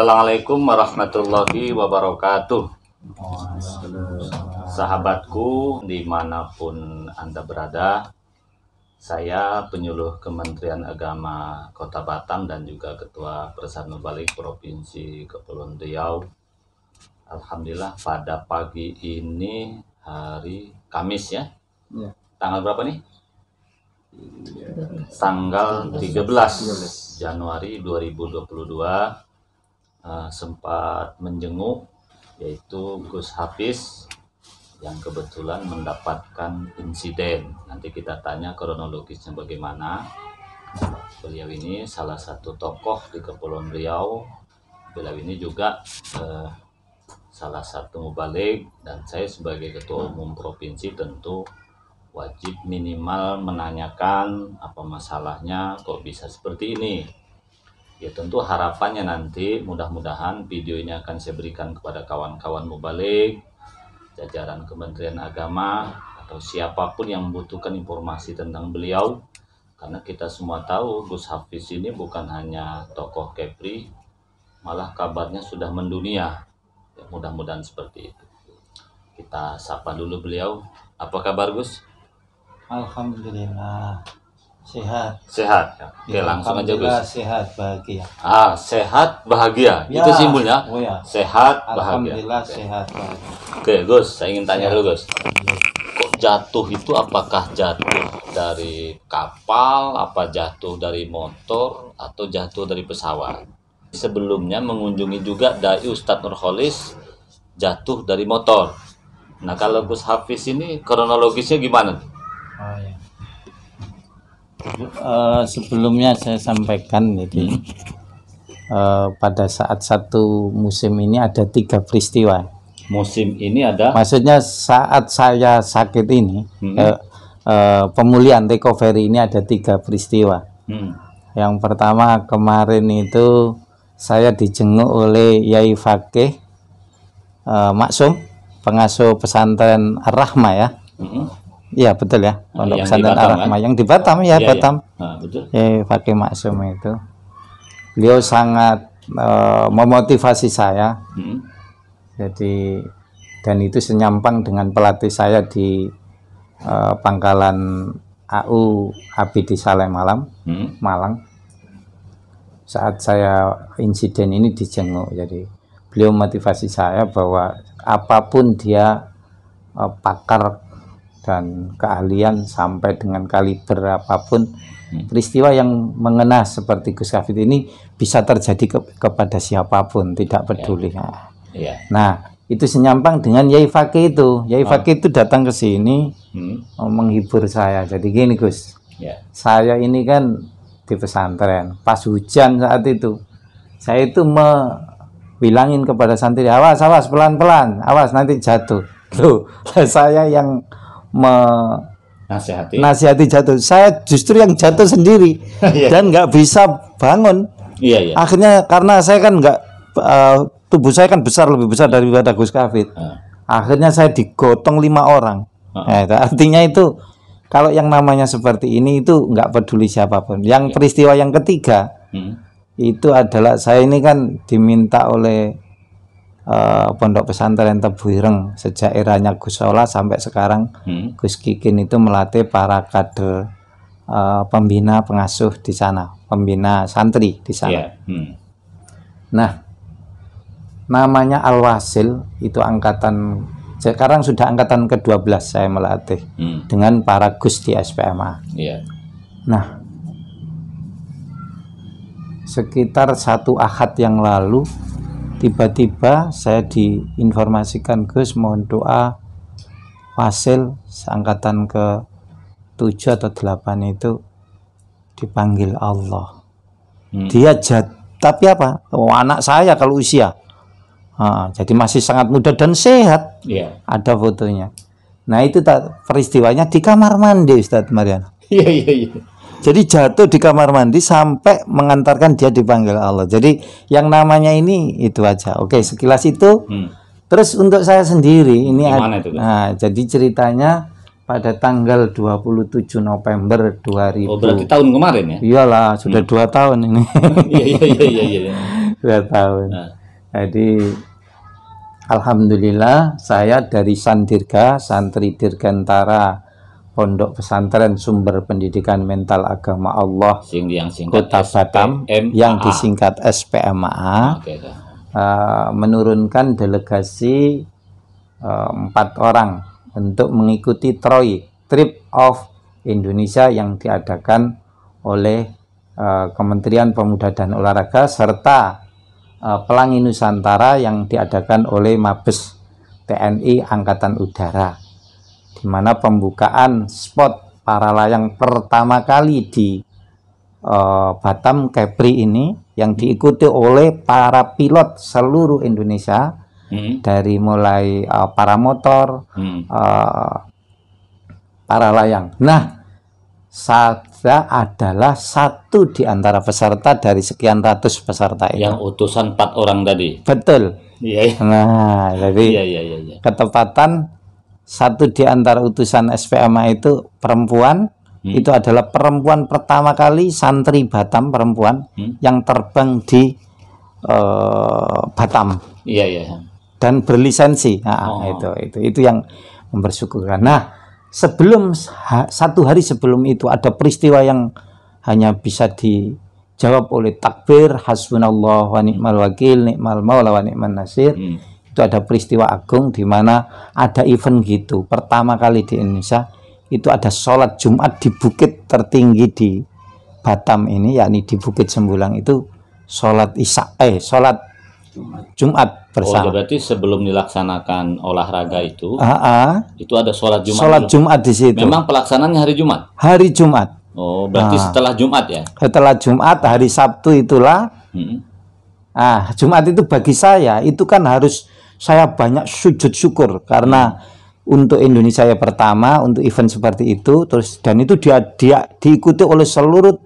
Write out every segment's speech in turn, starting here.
Assalamualaikum warahmatullahi wabarakatuh Sahabatku dimanapun Anda berada Saya penyuluh Kementerian Agama Kota Batam dan juga Ketua Persatuan Balik Provinsi Kepulauan Riau Alhamdulillah pada pagi ini hari Kamis ya, ya. Tanggal berapa nih? Ya. Tanggal 13 Januari 2022 Ah, sempat menjenguk yaitu Gus Hafiz yang kebetulan mendapatkan insiden. Nanti kita tanya kronologisnya bagaimana. Beliau ini salah satu tokoh di Kepulauan Riau. Beliau ini juga eh, salah satu mubalik dan saya sebagai ketua umum provinsi tentu wajib minimal menanyakan apa masalahnya kok bisa seperti ini ya tentu harapannya nanti mudah-mudahan video ini akan saya berikan kepada kawan-kawan mubalik jajaran Kementerian Agama atau siapapun yang membutuhkan informasi tentang beliau karena kita semua tahu Gus Hafiz ini bukan hanya tokoh Kepri malah kabarnya sudah mendunia ya, mudah-mudahan seperti itu kita sapa dulu beliau apa kabar Gus Alhamdulillah sehat sehat ya. oke ya, langsung aja Gus sehat bahagia ah sehat bahagia ya, itu simbolnya oh ya. sehat bahagia oke. sehat bahagia. oke Gus saya ingin tanya sehat. dulu Gus kok jatuh itu apakah jatuh dari kapal apa jatuh dari motor atau jatuh dari pesawat sebelumnya mengunjungi juga dari Ustadz Nurholis jatuh dari motor nah kalau Gus Hafiz ini kronologisnya gimana oh, ya uh, sebelumnya saya sampaikan jadi uh, pada saat satu musim ini ada tiga peristiwa musim ini ada maksudnya saat saya sakit ini hmm. uh, uh, pemulihan recovery ini ada tiga peristiwa hmm. yang pertama kemarin itu saya dijenguk oleh Yai Fakih uh, Maksum pengasuh pesantren rahma ya hmm Iya betul ya pondok pesantren Al kan? yang di Batam ya, ya Batam. Ya. Nah, betul. Eh Fakih Maksum itu beliau sangat uh, memotivasi saya. Hmm. Jadi dan itu senyampang dengan pelatih saya di uh, pangkalan AU Abdi Saleh Malam, hmm. Malang. Saat saya insiden ini dijenguk, jadi beliau motivasi saya bahwa apapun dia uh, pakar dan keahlian sampai dengan kaliber apapun hmm. peristiwa yang mengena seperti Gus Kafid ini bisa terjadi ke kepada siapapun tidak peduli. Ya. Ya. Nah itu senyampang dengan Yai Fakih itu. Yai oh. itu datang ke sini hmm. Oh, menghibur saya. Jadi gini Gus, yeah. saya ini kan di pesantren. Pas hujan saat itu, saya itu bilangin kepada santri, awas, awas, pelan-pelan, awas nanti jatuh. Loh, saya yang me nasihati. jatuh. Saya justru yang jatuh sendiri iya. dan nggak bisa bangun. Yeah, yeah. Akhirnya karena saya kan nggak uh, tubuh saya kan besar lebih besar daripada Gus Kafid. Uh. Ah. Akhirnya saya digotong lima orang. Uh Nah, artinya itu kalau yang namanya seperti ini itu nggak peduli siapapun. Yang yeah. peristiwa yang ketiga hmm. itu adalah saya ini kan diminta oleh Eh, pondok pesantren Tebuireng sejak eranya Gus Sola sampai sekarang hmm. Gus Kikin itu melatih para kader uh, pembina pengasuh di sana, pembina santri di sana. Yeah. Hmm. Nah, namanya Al Wasil itu angkatan sekarang sudah angkatan ke-12 saya melatih hmm. dengan para Gus di SPMA. Yeah. Nah, sekitar satu ahad yang lalu tiba-tiba saya diinformasikan Gus mohon doa hasil seangkatan ke 7 atau 8 itu dipanggil Allah hmm. dia jat tapi apa oh, anak saya kalau usia nah, jadi masih sangat muda dan sehat yeah. ada fotonya nah itu tak peristiwanya di kamar mandi Ustadz Mariana iya iya iya jadi jatuh di kamar mandi sampai mengantarkan dia dipanggil Allah. Jadi yang namanya ini itu aja. Oke, sekilas itu. Hmm. Terus untuk saya sendiri ini ada, itu? Nah, jadi ceritanya pada tanggal 27 November 2000. Oh, berarti tahun kemarin ya? Iyalah, sudah hmm. dua tahun ini. Iya, iya, iya, iya. Dua tahun. Nah. Jadi Alhamdulillah saya dari Sandirga, Santri Dirgantara Pondok Pesantren Sumber Pendidikan Mental Agama Allah Sing, yang Kota Batam yang disingkat SPMA okay, uh, eh, menurunkan delegasi eh, empat uh, orang untuk mengikuti Troy Trip of Indonesia yang diadakan oleh uh, Kementerian Pemuda dan Olahraga serta uh, Pelangi Nusantara yang diadakan oleh Mabes TNI Angkatan Udara di mana pembukaan spot para layang pertama kali di uh, Batam Kepri ini yang diikuti oleh para pilot seluruh Indonesia hmm. dari mulai uh, para motor, hmm. uh, para layang. Nah, saya adalah satu di antara peserta dari sekian ratus peserta itu. Yang utusan empat orang tadi. Betul. Iya. Yeah. Nah, jadi yeah, yeah, yeah, yeah. ketepatan satu di antara utusan SPMA itu perempuan hmm. itu adalah perempuan pertama kali santri Batam perempuan hmm. yang terbang di uh, Batam iya iya dan berlisensi nah, oh. itu itu itu yang mempersyukurkan. nah sebelum satu hari sebelum itu ada peristiwa yang hanya bisa dijawab oleh takbir hasbunallah wa ni'mal wakil ni'mal maula wa ni'mal nasir hmm itu ada peristiwa agung di mana ada event gitu pertama kali di Indonesia itu ada sholat Jumat di bukit tertinggi di Batam ini yakni di Bukit Sembulang itu sholat isya eh sholat Jumat, Jumat oh, bersama. Oh, berarti sebelum dilaksanakan olahraga itu, uh, uh, itu ada sholat Jumat. Sholat dulu. Jumat di situ. Memang pelaksanaannya hari Jumat. Hari Jumat. Oh, berarti uh, setelah Jumat ya? Setelah Jumat hari Sabtu itulah. Hmm. Ah, Jumat itu bagi saya itu kan harus saya banyak sujud syukur karena untuk Indonesia ya pertama untuk event seperti itu terus dan itu dia dia diikuti oleh seluruh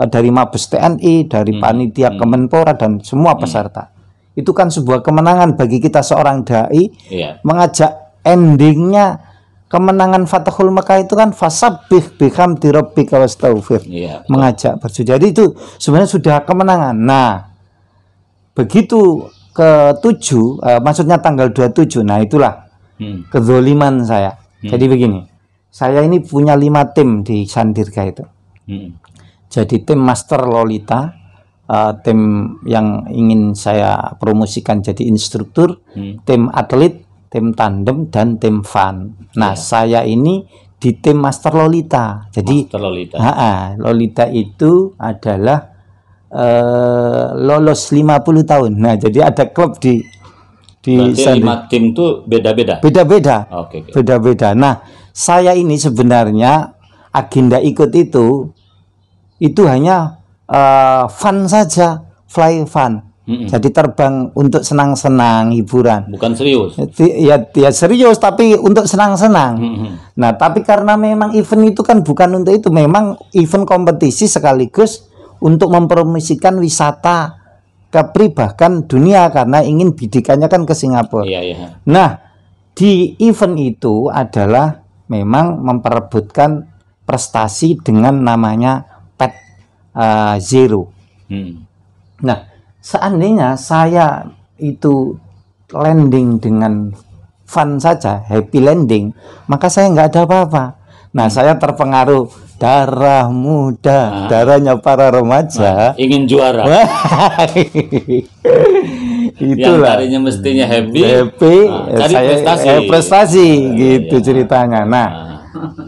eh, dari Mabes TNI, dari hmm. panitia hmm. Kemenpora dan semua hmm. peserta. Itu kan sebuah kemenangan bagi kita seorang dai yeah. mengajak endingnya kemenangan Fatahul Mekah itu kan fasabih biham dirabbika wastaghfir. Yeah, iya, mengajak bersujud. Jadi itu sebenarnya sudah kemenangan. Nah, begitu ke-7 uh, eh, maksudnya tanggal 27. Nah, itulah hmm. kezoliman saya. Hmm. Jadi begini. Saya ini punya lima tim di Sandirga itu. Hmm. Jadi tim Master Lolita, uh, tim yang ingin saya promosikan jadi instruktur, hmm. tim atlet, tim tandem dan tim fan Nah, yeah. saya ini di tim Master Lolita. Jadi Master Lolita. Ha -ha, Lolita itu adalah uh, lolos 50 tahun. Nah, jadi ada klub di di Berarti lima tim tuh beda-beda. Beda-beda. Oke. Okay, Beda-beda. Nah, saya ini sebenarnya agenda ikut itu itu hanya uh, fun saja, fly fun. Mm -mm. Jadi terbang untuk senang-senang hiburan. Bukan serius. Ya, ya serius tapi untuk senang-senang. Mm -hmm. Nah, tapi karena memang event itu kan bukan untuk itu, memang event kompetisi sekaligus untuk mempromosikan wisata ke Pri bahkan dunia karena ingin bidikannya kan ke Singapura. Iya, iya. Nah, di event itu adalah memang memperebutkan prestasi dengan namanya pet uh, zero. Hmm. Nah, seandainya saya itu landing dengan fun saja, happy landing, maka saya nggak ada apa-apa. Nah, hmm. saya terpengaruh darah muda, nah. darahnya para remaja. Nah, ingin juara. Itulah. Yang tadinya mestinya happy. Happy, nah, saya prestasi, eh, prestasi nah, gitu ya. ceritanya. Nah, nah,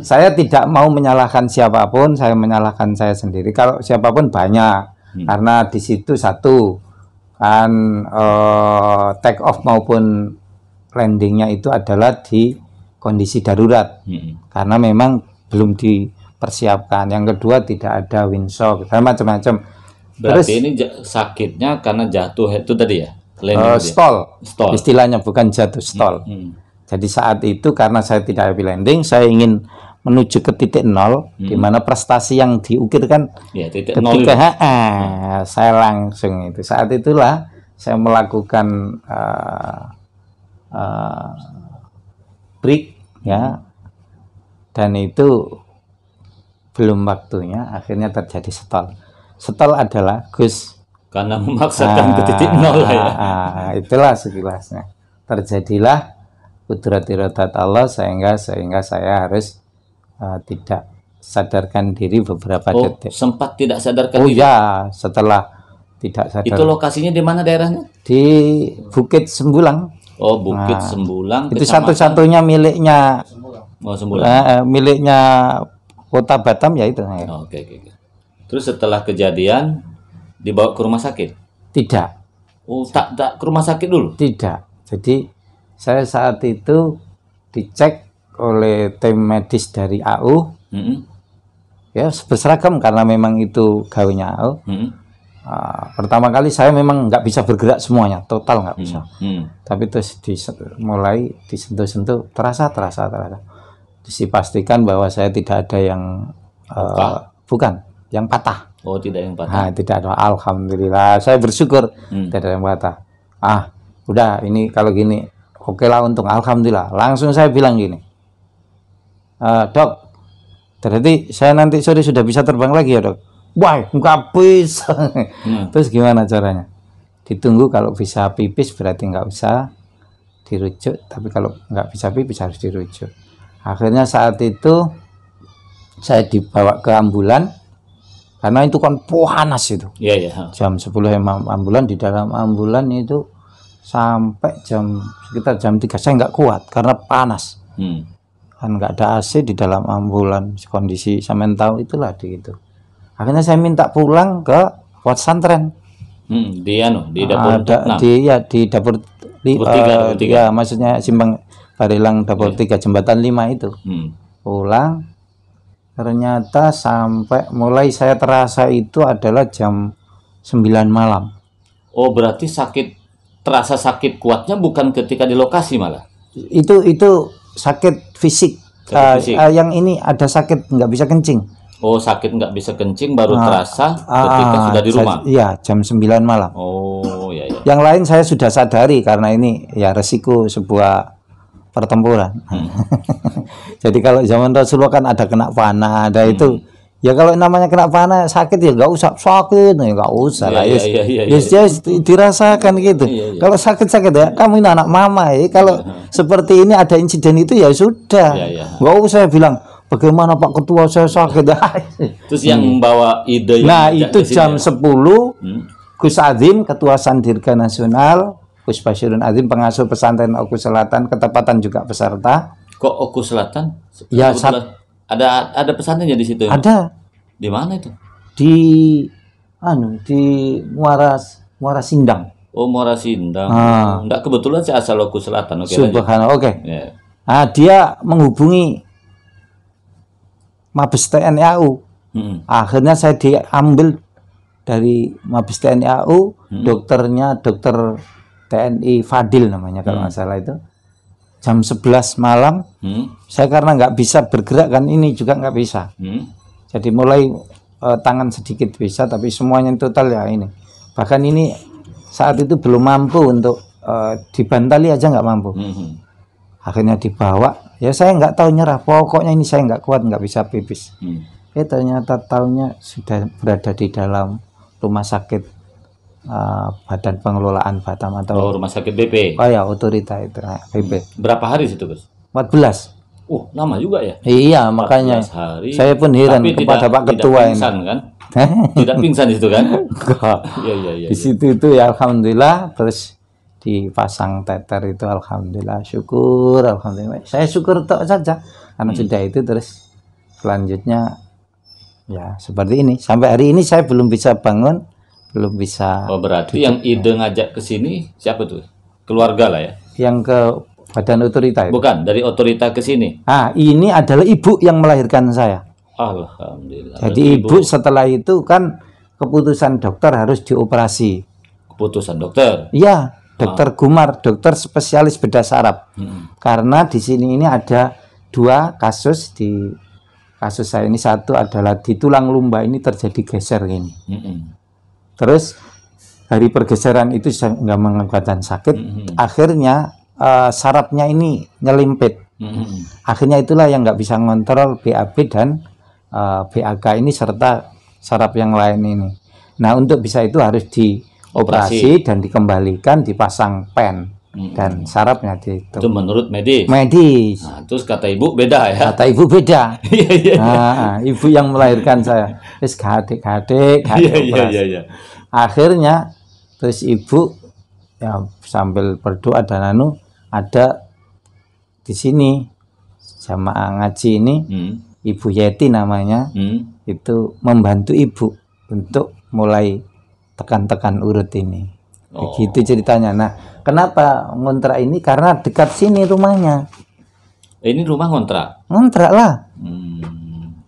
saya tidak mau menyalahkan siapapun, saya menyalahkan saya sendiri. Kalau siapapun banyak, hmm. karena di situ satu kan uh, take off maupun landingnya itu adalah di kondisi darurat hmm. karena memang belum dipersiapkan yang kedua tidak ada windshock dan macam-macam berarti Terus, ini sakitnya karena jatuh itu tadi ya uh, stall. stall istilahnya bukan jatuh stall hmm. hmm. jadi saat itu karena saya tidak happy landing saya ingin menuju ke titik nol hmm. di mana prestasi yang diukir kan ya, titik ketika nol ha, saya langsung itu saat itulah saya melakukan uh, uh, break ya dan itu belum waktunya akhirnya terjadi setol setol adalah gus karena memaksakan ah, ke titik nol lah ya ah, ah, ah itulah sekilasnya terjadilah kudrat iradat Allah sehingga sehingga saya harus uh, tidak sadarkan diri beberapa oh, detik sempat tidak sadarkan oh diri. ya setelah tidak sadar itu lokasinya di mana daerahnya di Bukit Sembulang Oh, Bukit nah, Sembulang. Itu satu-satunya miliknya. Oh, Sembulang. Eh, eh, miliknya Kota Batam ya itu. Oke, oh, oke, okay, Okay. Terus setelah kejadian dibawa ke rumah sakit? Tidak. Oh, tak tak ke rumah sakit dulu? Tidak. Jadi saya saat itu dicek oleh tim medis dari AU. Mm -hmm. Ya, berseragam karena memang itu gawenya AU. Mm -hmm Uh, pertama kali saya memang nggak bisa bergerak semuanya, total nggak hmm, bisa. Hmm, hmm. Tapi terus di, mulai disentuh-sentuh, terasa, terasa, terasa. dipastikan bahwa saya tidak ada yang uh, bukan, yang patah. Oh, tidak yang patah. Nah, tidak ada. Alhamdulillah, saya bersyukur hmm. tidak ada yang patah. Ah, udah ini kalau gini, oke lah untung. Alhamdulillah. Langsung saya bilang gini, uh, dok, berarti saya nanti sore sudah bisa terbang lagi ya dok wah nggak bisa hmm. terus gimana caranya ditunggu kalau bisa pipis berarti nggak usah dirujuk tapi kalau nggak bisa pipis harus dirujuk akhirnya saat itu saya dibawa ke ambulan karena itu kan panas itu yeah, yeah. jam 10 emang ambulan di dalam ambulan itu sampai jam sekitar jam 3 saya nggak kuat karena panas hmm. kan nggak ada AC di dalam ambulan kondisi saya tahu itulah di itu akhirnya saya minta pulang ke Wat Santren hmm, di anu di dapur uh, da, di ya di dapur, di, dapur tiga, uh, tiga. ya maksudnya simpang barilang dapur yeah. tiga jembatan lima itu hmm. pulang ternyata sampai mulai saya terasa itu adalah jam 9 malam oh berarti sakit terasa sakit kuatnya bukan ketika di lokasi malah itu itu sakit fisik, sakit ah, fisik. Uh, uh, yang ini ada sakit nggak bisa kencing Oh sakit nggak bisa kencing baru nah, terasa ah, ketika ah, sudah di rumah. Saya, iya jam 9 malam. Oh ya. iya. Yang lain saya sudah sadari karena ini ya resiko sebuah pertempuran. Hmm. Jadi kalau zaman Rasulullah kan ada kena panah, ada hmm. itu. Ya kalau namanya kena panah sakit ya nggak usah sakit, ya nggak usah iya, lah. Ya, ya, ya, ya, ya, dirasakan gitu. Ya, ya. Kalau sakit sakit ya, kamu ini anak mama ya. Kalau ya. seperti ini ada insiden itu ya sudah, iya, nggak ya, ya. usah bilang Bagaimana Pak Ketua saya sakit? Terus yang hmm. membawa ide yang Nah, itu jam ya? 10 hmm. Gus Azim Ketua Sandirga Nasional, Gus Basirun Azim pengasuh pesantren Oku Selatan, ketepatan juga peserta. Kok Oku Selatan? Ya, Sat ada ada pesantrennya di situ. Ya? Ada. Di mana itu? Di anu di Muara Muara Sindang. Oh, Muara Sindang. Ah. Enggak kebetulan sih asal Oku Selatan. Okay, Subhanallah. Oke. Okay. Ya. Yeah. Ah, dia menghubungi Mabes TNI AU. Hmm. Akhirnya saya diambil dari Mabes TNI AU, hmm. dokternya dokter TNI Fadil namanya kalau nggak hmm. salah itu. Jam 11 malam, hmm. saya karena nggak bisa bergerak kan ini juga nggak bisa. Hmm. Jadi mulai uh, tangan sedikit bisa, tapi semuanya total ya ini. Bahkan ini saat itu belum mampu untuk uh, dibantali aja nggak mampu. Hmm. Akhirnya dibawa ya saya nggak tahu nyerah pokoknya ini saya nggak kuat nggak bisa pipis hmm. eh ternyata tahunya sudah berada di dalam rumah sakit uh, badan pengelolaan Batam atau oh, rumah sakit BP oh ya otorita itu nah, hmm. BP berapa hari situ Gus 14 Oh, lama juga ya? Iya, makanya hari, saya pun heran Tapi kepada tidak, Pak Ketua tidak pingsan, ini. Kan? tidak pingsan itu kan? Iya, iya, iya. Di iya. situ itu ya alhamdulillah terus dipasang tether itu alhamdulillah syukur alhamdulillah saya syukur tok saja karena hmm. sudah itu terus selanjutnya ya seperti ini sampai hari ini saya belum bisa bangun belum bisa oh berarti duduk, yang ya. ide ya. ngajak ke sini siapa tuh keluarga lah ya yang ke badan otorita itu. bukan dari otorita ke sini ah ini adalah ibu yang melahirkan saya alhamdulillah jadi ibu, ibu setelah itu kan keputusan dokter harus dioperasi keputusan dokter iya dokter Gumar, dokter spesialis bedah saraf. Hmm. Karena di sini ini ada dua kasus di kasus saya ini satu adalah di tulang lumba ini terjadi geser ini. Hmm. Terus dari pergeseran itu nggak mengakibatkan sakit, hmm. akhirnya uh, sarafnya ini nyelimpit. Hmm. Akhirnya itulah yang nggak bisa ngontrol BAB dan uh, eh, BAK ini serta saraf yang lain ini. Nah untuk bisa itu harus di operasi, operasi dan dikembalikan dipasang pen dan sarapnya di Itu menurut medis. Medis. Nah, terus kata ibu beda ya. Kata ibu beda. nah, ibu yang melahirkan saya. Terus gadek gadek operasi. Iya, Akhirnya terus ibu ya sambil berdoa dan anu ada di sini sama ngaji ini hmm. Ibu Yeti namanya hmm. itu membantu ibu untuk mulai tekan-tekan urut ini. Oh. Begitu ceritanya. Nah, kenapa ngontrak ini? Karena dekat sini rumahnya. Ini rumah ngontrak. Ngontrak lah. Hmm.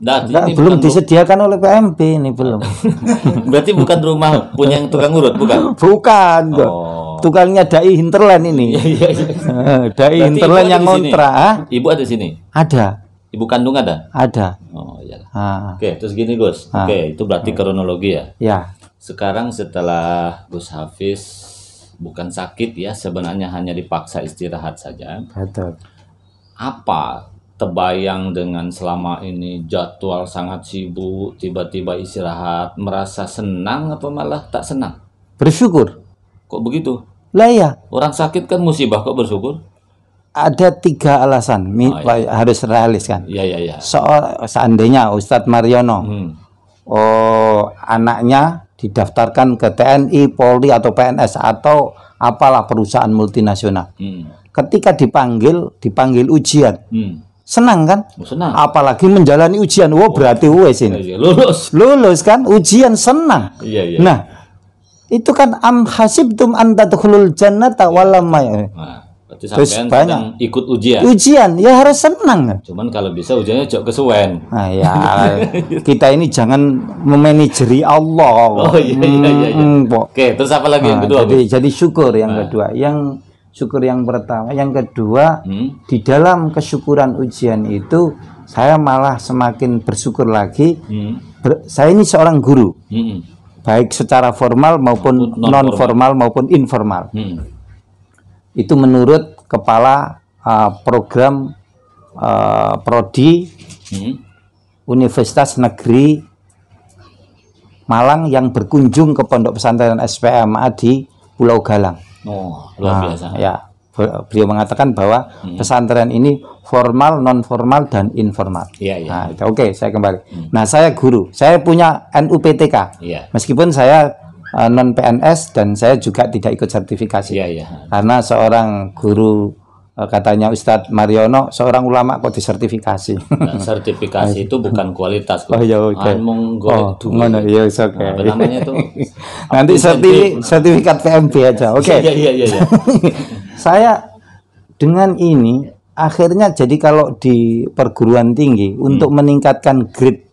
Nah, ini belum disediakan oleh PMB ini belum. Berarti bukan rumah punya yang tukang urut, bukan? Bukan. Oh. Tukangnya Dai Hinterland ini. Iya, iya, iya. Eh, Dai Hinterland yang ngontrak. Ah? Ibu ada di sini? Ada. Ibu kandung ada? Ada. Oh iya. Ah. Oke, terus gini Gus. Ah. Oke, itu berarti kronologi ya. Ya sekarang setelah Gus Hafiz bukan sakit ya sebenarnya hanya dipaksa istirahat saja. Betul. Apa terbayang dengan selama ini jadwal sangat sibuk, tiba-tiba istirahat, merasa senang apa malah tak senang? Bersyukur. Kok begitu? Lah ya. Orang sakit kan musibah kok bersyukur? Ada tiga alasan, oh, iya. harus realis kan? Iya iya iya. Soal seandainya Ustadz Mariono, hmm. oh anaknya didaftarkan ke TNI, Polri atau PNS atau apalah perusahaan multinasional. Hmm. Ketika dipanggil, dipanggil ujian. Hmm. Senang kan? Oh, senang. Apalagi menjalani ujian. Wah, oh, berarti oh, wes ini. Iya, lulus. Lulus kan? Ujian senang. Iya, iya. Nah, itu kan am hasibtum an tadkhulul jannata walamma. Nah terus banyak ikut ujian ujian ya harus senang cuman kalau bisa ujiannya jauh kesuwen nah, ya kita ini jangan memanajeri Allah oh iya iya iya, iya. Hmm, oke terus apa lagi nah, yang ah, kedua jadi, jadi syukur yang nah. kedua yang syukur yang pertama yang kedua hmm? di dalam kesyukuran ujian itu saya malah semakin bersyukur lagi hmm? Ber, saya ini seorang guru hmm. baik secara formal maupun non formal maupun informal hmm itu menurut kepala uh, program uh, prodi hmm. Universitas Negeri Malang yang berkunjung ke pondok pesantren SPMA di Pulau Galang. Oh, luar ah, biasa. ya, beliau mengatakan bahwa hmm. pesantren ini formal, non formal dan informal. Iya iya. Nah, oke, okay, saya kembali. Hmm. Nah, saya guru, saya punya NUPTK. Iya. Meskipun saya Eh, non PNS dan saya juga tidak ikut sertifikasi ya, karena seorang guru eh, katanya Ustadz Mariono seorang ulama kok disertifikasi. Nah, sertifikasi itu bukan kualitas. Kok. Oh iya oke. Ah, okay. Oh, iya Okay. Nah, nanti sertifi sertifikat PMB aja. Oke. Okay. iya iya. iya, iya. Saya dengan ini akhirnya jadi kalau di perguruan tinggi hmm. untuk meningkatkan grade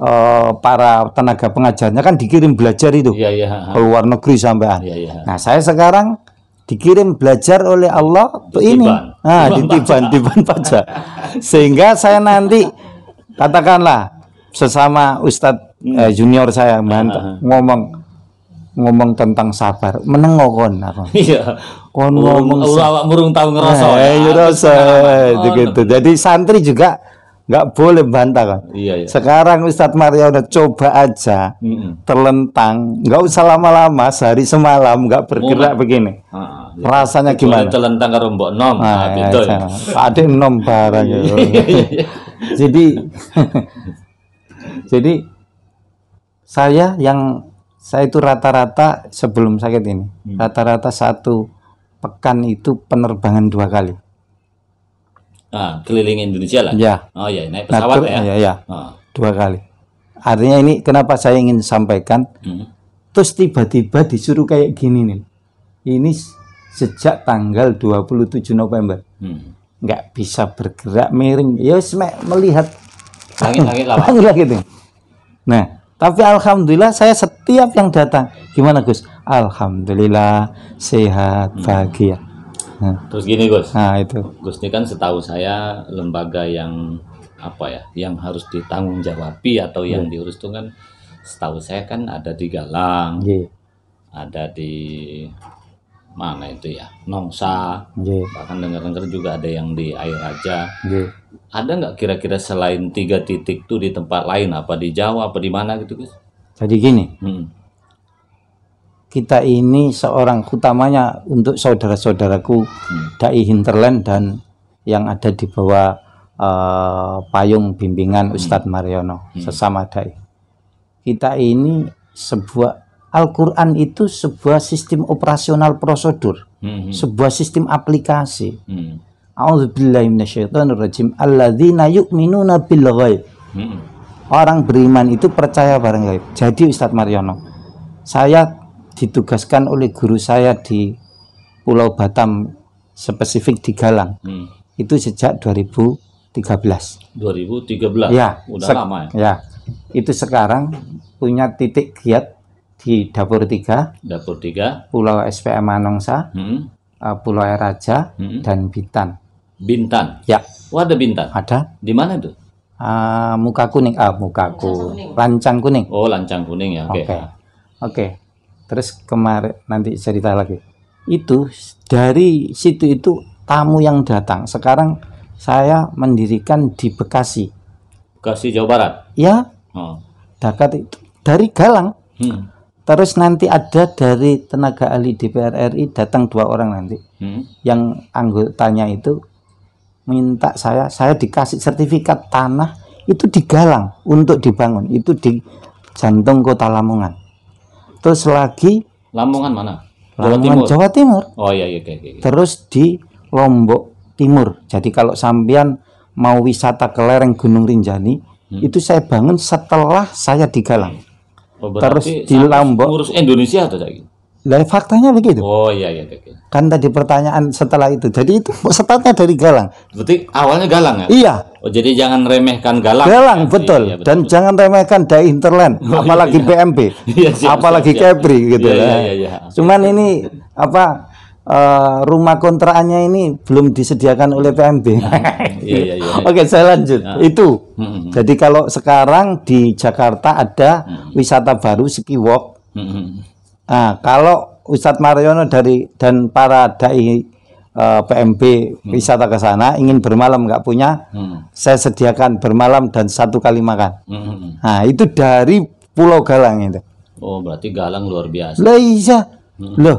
uh, para tenaga pengajarnya kan dikirim belajar itu ya, ya. ke luar negeri sampean. Ya, ya. Nah, saya sekarang dikirim belajar oleh Allah untuk ini. Nah, ditiban tiban pajak. Sehingga saya nanti katakanlah sesama Ustadz hmm. eh, junior saya mantap uh -huh. ngomong ngomong tentang sabar menengokon. apa iya kon ngomong awak murung tahu ngerasa eh, ya ngerasa nah, eh, gitu jadi santri juga nggak boleh bantah kan. Iya, iya. Sekarang Ustadz Mariono coba aja mm -mm. terlentang, nggak usah lama-lama sehari semalam nggak bergerak Mungkin. begini. Ah, iya. Rasanya Itu gimana? Terlentang ke rombok Nom. Ah, ah iya, Ada nom barang gitu. jadi jadi saya yang saya itu rata-rata sebelum sakit ini hmm. rata-rata Rata -rata satu pekan itu penerbangan dua kali. Ah, keliling Indonesia lah. Ya. Oh ya, naik pesawat nah, ya. Ya, ya. Oh. Dua kali. Artinya ini kenapa saya ingin sampaikan? Hmm. Terus tiba-tiba disuruh kayak gini nih. Ini sejak tanggal 27 November. Hmm. Nggak bisa bergerak miring. Ya melihat langit-langit lah. Langit-langit. Nah, tapi alhamdulillah saya setiap yang datang, gimana Gus? Alhamdulillah sehat hmm. bahagia. Hmm Nah. Terus gini Gus. Nah itu. Gus ini kan setahu saya lembaga yang apa ya, yang harus ditanggung jawabi atau yeah. yang iya. diurus itu kan setahu saya kan ada di Galang, yeah. ada di mana itu ya, Nongsa, yeah. bahkan dengar-dengar juga ada yang di Air Raja. Yeah. Ada nggak kira-kira selain tiga titik itu di tempat lain apa di Jawa apa di mana gitu Gus? Jadi gini, hmm kita ini seorang utamanya untuk saudara-saudaraku hmm. dai hinterland dan yang ada di bawah uh, payung bimbingan hmm. Ustadz Mariono hmm. sesama dai. Kita ini sebuah Al-Qur'an itu sebuah sistem operasional prosedur, sebuah sistem aplikasi. Hmm. Alladzina yu'minuna bil Orang beriman itu percaya barang gaib. Jadi Ustadz Mariono, saya ditugaskan oleh guru saya di Pulau Batam spesifik di Galang hmm. itu sejak 2013 2013 ya udah lama ya ya itu sekarang punya titik giat di dapur tiga dapur tiga Pulau SPM Manongsa hmm. Eh, Pulau Air Raja hmm. dan Bintan Bintan ya Oh, ada Bintan ada di mana itu? uh, muka kuning ah muka kuning. lancang kuning oh lancang kuning ya oke okay. oke okay. okay terus kemarin nanti cerita lagi itu dari situ itu tamu yang datang sekarang saya mendirikan di Bekasi Bekasi Jawa Barat ya oh. dekat itu dari Galang hmm. terus nanti ada dari tenaga ahli DPR RI datang dua orang nanti hmm. yang anggotanya itu minta saya saya dikasih sertifikat tanah itu di Galang untuk dibangun itu di jantung kota Lamongan terus lagi Lamongan mana? Lamongan, Jawa Timur. Jawa Timur. Oh iya iya kayak iya, iya. Terus di Lombok Timur. Jadi kalau sampean mau wisata ke lereng Gunung Rinjani, hmm. itu saya bangun setelah saya di Galang. Oh, Terus di Lombok. Ngurus Indonesia atau lah faktanya begitu. Oh iya iya, iya iya. Kan tadi pertanyaan setelah itu. Jadi itu setatnya dari Galang. Berarti awalnya Galang ya? Iya. Oh jadi jangan remehkan Galang. Galang ya? betul. Iya, iya, betul. Dan betul. jangan remehkan dari Interland, oh, iya, apalagi iya, iya. iya, siap, apalagi siap, siap. Kepri gitu iya, iya, iya, iya. Cuman ini apa Uh, rumah kontraannya ini belum disediakan oleh PMP. iya, iya, iya. Oke, saya lanjut. Iya. Itu. Mm hmm. Jadi kalau sekarang di Jakarta ada hmm. wisata baru ski walk. Hmm. hmm, hmm. Nah, kalau Ustadz Mariono dari dan para dai uh, eh, PMB hmm. wisata ke sana ingin bermalam nggak punya, hmm. saya sediakan bermalam dan satu kali makan. Hmm. Nah, itu dari Pulau Galang itu. Oh, berarti Galang luar biasa. Lah iya. Hmm. Loh,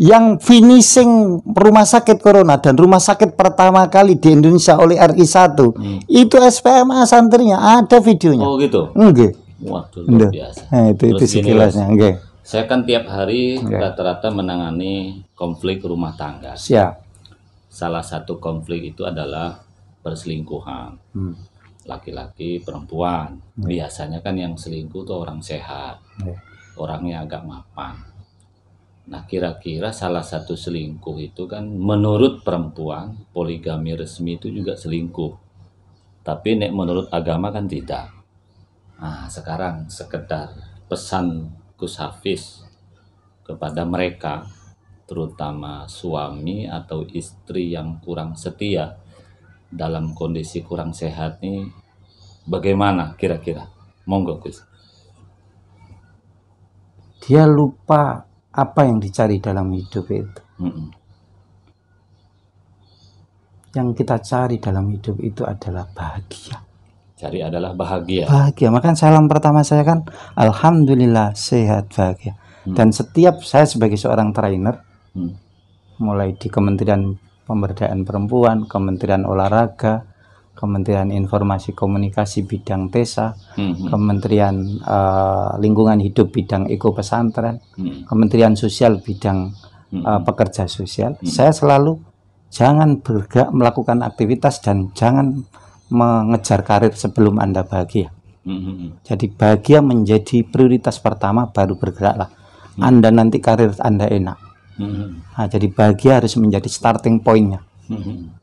yang finishing rumah sakit corona dan rumah sakit pertama kali di Indonesia oleh RI 1 hmm. itu SPMA santrinya ada videonya oh gitu enggak waduh luar biasa nah, itu Terus itu sekilasnya enggak saya kan tiap hari ya. rata-rata okay. menangani konflik rumah tangga. Siap. Salah satu konflik itu adalah perselingkuhan. Hmm. Laki-laki, perempuan. Hmm. Biasanya kan yang selingkuh itu orang sehat. Hmm. Orangnya agak mapan. Nah, kira-kira salah satu selingkuh itu kan menurut perempuan, poligami resmi itu juga selingkuh. Tapi nek menurut agama kan tidak. Nah, sekarang sekedar pesan Gus Hafiz kepada mereka terutama suami atau istri yang kurang setia dalam kondisi kurang sehat ini bagaimana kira-kira monggo Gus dia lupa apa yang dicari dalam hidup itu mm -mm. yang kita cari dalam hidup itu adalah bahagia cari adalah bahagia. Bahagia. Maka salam pertama saya kan alhamdulillah sehat bahagia. Hmm. Dan setiap saya sebagai seorang trainer hmm. mulai di Kementerian Pemberdayaan Perempuan, Kementerian Olahraga, Kementerian Informasi Komunikasi bidang TESA, hmm, hmm. Kementerian uh, Lingkungan Hidup bidang Eko Pesantren, hmm. Kementerian Sosial bidang hmm. uh, pekerja sosial. Hmm. Saya selalu jangan bergerak melakukan aktivitas dan jangan mengejar karir sebelum Anda bahagia. Mm-hmm. Jadi bahagia menjadi prioritas pertama baru bergeraklah. Anda nanti karir Anda enak. Mm-hmm. Nah, jadi bahagia harus menjadi starting pointnya. mm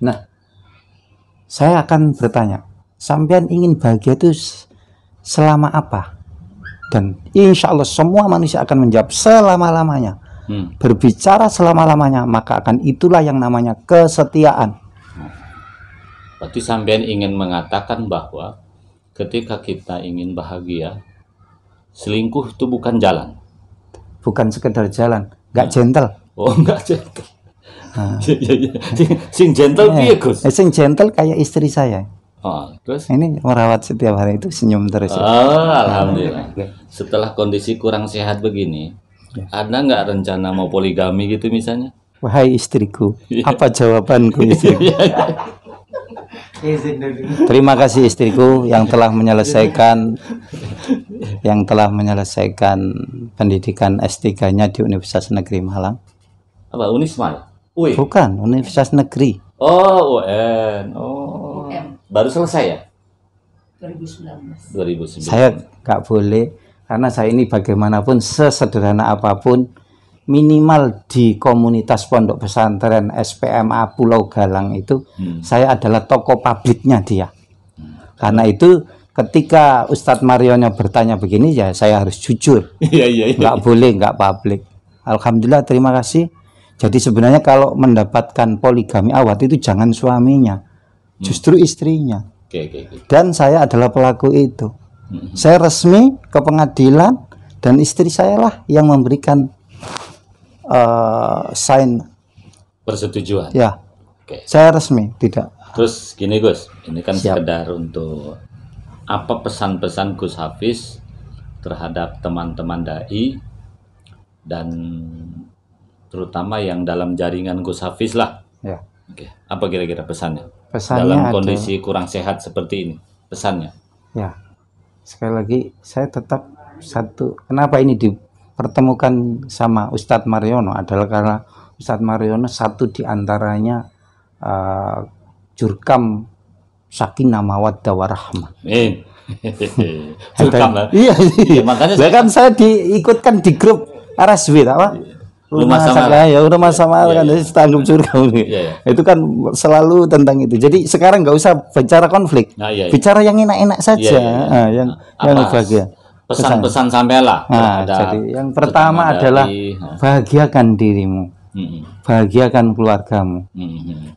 Nah, saya akan bertanya, sampean ingin bahagia itu selama apa? Dan insya Allah semua manusia akan menjawab selama-lamanya. Hmm. Berbicara selama-lamanya, maka akan itulah yang namanya kesetiaan. Berarti sampean ingin mengatakan bahwa ketika kita ingin bahagia, selingkuh itu bukan jalan. Bukan sekedar jalan, nggak nah. gentle. Oh, nggak gentle. Ah. Iya, iya, iya. sing, gentle eh, piye, Gus? Eh, sing gentle kayak istri saya. Oh, terus ini merawat setiap hari itu senyum terus. Ya? Oh, alhamdulillah. Setelah kondisi kurang sehat begini, ya. ada nggak rencana mau poligami gitu misalnya? Wahai istriku, apa jawabanku istriku? Terima kasih istriku yang telah menyelesaikan yang telah menyelesaikan pendidikan S3-nya di Universitas Negeri Malang. Apa Unisma? Ui. Bukan, Universitas Negeri. Oh, UN. Oh. UM. Baru selesai ya? 2019. 2019. Saya nggak boleh karena saya ini bagaimanapun sesederhana apapun minimal di komunitas pondok pesantren SPMA Pulau Galang itu hmm. saya adalah tokoh publiknya dia. Hmm. Karena itu ketika Ustadz Marionya bertanya begini ya saya harus jujur. Iya, iya iya. Nggak boleh nggak publik. Alhamdulillah terima kasih. Jadi sebenarnya kalau mendapatkan poligami awat itu jangan suaminya, hmm. justru istrinya. Okay, okay, okay. Dan saya adalah pelaku itu. Hmm. Saya resmi ke pengadilan dan istri saya lah yang memberikan Eh, sign persetujuan. Ya. Oke. Saya resmi, tidak. Terus gini Gus, ini kan Siap. sekedar untuk apa pesan-pesan Gus Hafiz terhadap teman-teman dai dan terutama yang dalam jaringan Gus Hafiz lah. Ya. Oke. Apa kira-kira pesannya? Pesannya dalam kondisi ada... kurang sehat seperti ini, pesannya. Ya. Sekali lagi saya tetap satu. Kenapa ini di pertemukan sama Ustadz Mariono adalah karena Ustadz Mariono satu di antaranya uh, jurkam sakinah mawaddah warahmah. Eh. jurkam lah. Iya, iya. iya makanya saya kan saya diikutkan di grup RSW apa? Iya. Rumah, rumah sama ya iya, rumah sama ya, kan ya. tanggung surga ya, ya. itu kan selalu tentang itu jadi sekarang nggak usah bicara konflik nah, ya, ya. bicara yang enak-enak saja ya, ya, ya. Nah, yang apa, yang bahagia pesan-pesan sampai lah. Nah, jadi yang pertama adalah bahagiakan dirimu, hmm. bahagiakan keluargamu. Hmm.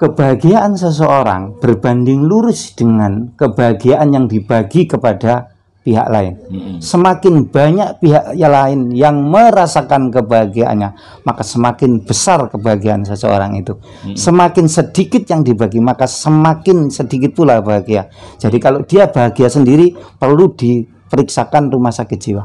Kebahagiaan seseorang berbanding lurus dengan kebahagiaan yang dibagi kepada pihak lain. Mm-hmm. Semakin banyak pihak yang lain yang merasakan kebahagiaannya, maka semakin besar kebahagiaan seseorang itu. Mm-hmm. Semakin sedikit yang dibagi, maka semakin sedikit pula bahagia. Jadi kalau dia bahagia sendiri perlu diperiksakan rumah sakit jiwa.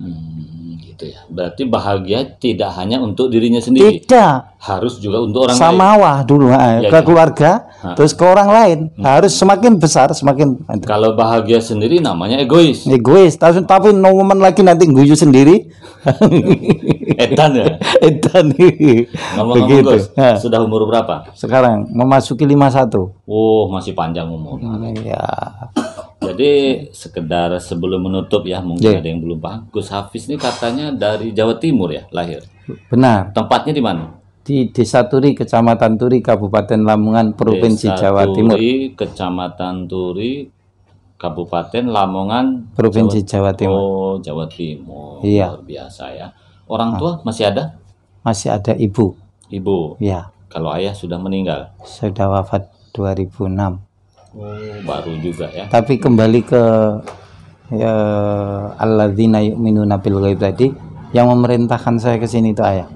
Mm-hmm gitu ya. Berarti bahagia tidak hanya untuk dirinya sendiri. Tidak. Harus juga untuk orang Samawa lain. Samawah dulu ya, ke gitu. keluarga, ha. terus ke orang lain. Hmm. Harus semakin besar semakin. Kalau bahagia sendiri namanya egois. Egois. Tapi tapi no woman lagi nanti guyu sendiri. Etan ya. Etan. Ngomong-ngomong Begitu. Gos, sudah umur berapa? Sekarang memasuki 51. Oh, masih panjang umur. Hmm, ya. Jadi sekedar sebelum menutup ya mungkin yeah. ada yang belum paham. Gus Hafiz ini katanya dari Jawa Timur ya lahir. Benar. Tempatnya di mana? Di Desa Turi, Kecamatan Turi, Kabupaten Lamongan, Provinsi Desa Jawa Turi, Timur. Kecamatan Turi, Kabupaten Lamongan, Provinsi Jawa, Jawa Timur. Oh, Jawa Timur. Iya. Luar biasa ya. Orang ah. tua masih ada? Masih ada ibu. Ibu. Iya. Kalau ayah sudah meninggal? Sudah wafat 2006. Oh, baru juga ya. Tapi kembali ke ya alladzina yu'minuna bil ghaib tadi yang memerintahkan saya ke sini itu ayah.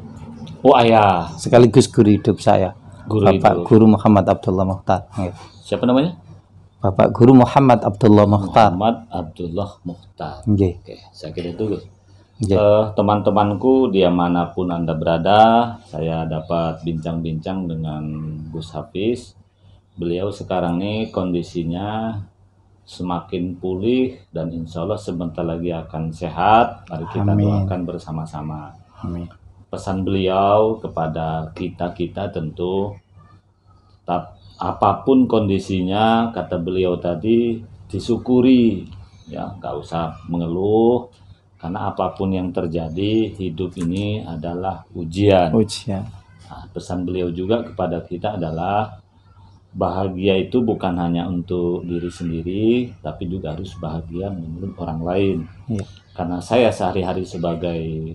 Oh, ayah. Sekaligus guru hidup saya. Guru Bapak hidup. Guru Muhammad Abdullah Muhtar. Siapa namanya? Bapak Guru Muhammad Abdullah Muhtar. Muhammad Abdullah Oke. Okay. Oke, saya kira itu. Uh, teman-temanku di manapun anda berada, saya dapat bincang-bincang dengan Gus Hafiz beliau sekarang ini kondisinya semakin pulih dan insya Allah sebentar lagi akan sehat. Mari kita Amin. doakan bersama-sama. Pesan beliau kepada kita-kita tentu tetap apapun kondisinya kata beliau tadi disyukuri ya nggak usah mengeluh karena apapun yang terjadi hidup ini adalah ujian. Ujian. Nah, pesan beliau juga kepada kita adalah bahagia itu bukan hanya untuk diri sendiri, tapi juga harus bahagia menurut orang lain. Ya. Karena saya sehari-hari sebagai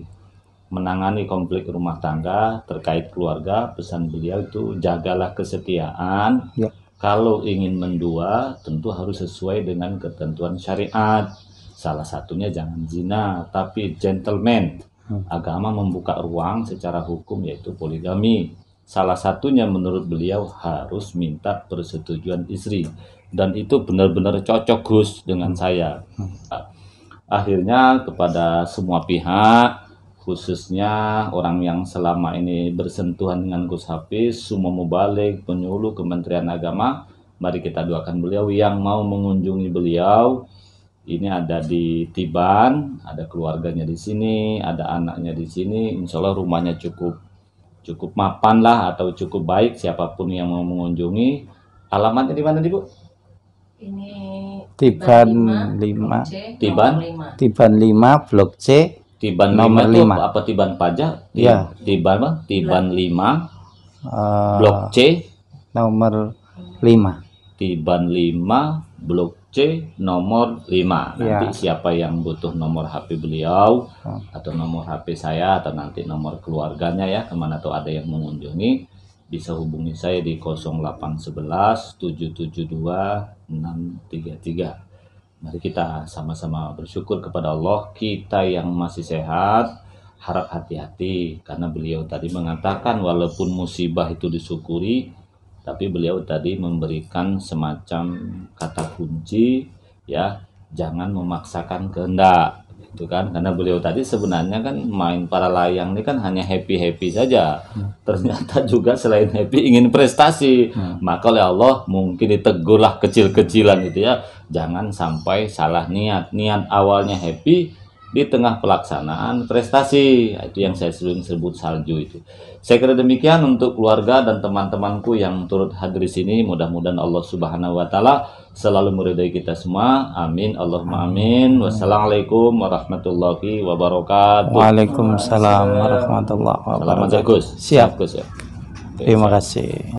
menangani konflik rumah tangga terkait keluarga, pesan beliau itu jagalah kesetiaan. Ya. Kalau ingin mendua, tentu harus sesuai dengan ketentuan syariat. Salah satunya jangan zina, tapi gentleman. Hmm. Agama membuka ruang secara hukum yaitu poligami Salah satunya menurut beliau harus minta persetujuan istri dan itu benar-benar cocok Gus dengan saya. Akhirnya kepada semua pihak khususnya orang yang selama ini bersentuhan dengan Gus Hafiz, semua balik penyuluh Kementerian Agama, mari kita doakan beliau yang mau mengunjungi beliau. Ini ada di Tiban, ada keluarganya di sini, ada anaknya di sini. Insya Allah rumahnya cukup cukup mapan lah atau cukup baik siapapun yang mau mengunjungi alamatnya di mana ibu? Ini Tiban 5 Tiban Tiban 5 Blok C Tiban nomor 5 itu apa, Tiban pajak? Iya. Tiban apa? Tiban 5 uh, eh, Blok C nomor 5 Tiban 5 Blok C nomor 5. Nanti ya. siapa yang butuh nomor HP beliau hmm. atau nomor HP saya atau nanti nomor keluarganya ya kemana tuh ada yang mengunjungi bisa hubungi saya di 0811 772 633. Mari kita sama-sama bersyukur kepada Allah kita yang masih sehat harap hati-hati karena beliau tadi mengatakan walaupun musibah itu disyukuri tapi beliau tadi memberikan semacam kata kunci ya jangan memaksakan kehendak itu kan karena beliau tadi sebenarnya kan main para layang ini kan hanya happy happy saja hmm. ternyata juga selain happy ingin prestasi hmm. maka oleh Allah mungkin ditegurlah kecil kecilan gitu ya jangan sampai salah niat niat awalnya happy di tengah pelaksanaan prestasi nah, itu yang saya sering sebut salju itu saya kira demikian untuk keluarga dan teman-temanku yang turut hadir di sini mudah-mudahan Allah Subhanahu Wa Taala selalu meridai kita semua amin Allahumma amin wassalamualaikum warahmatullahi wabarakatuh waalaikumsalam warahmatullahi wabarakatuh selamat Gus siap Gus ya terima kasih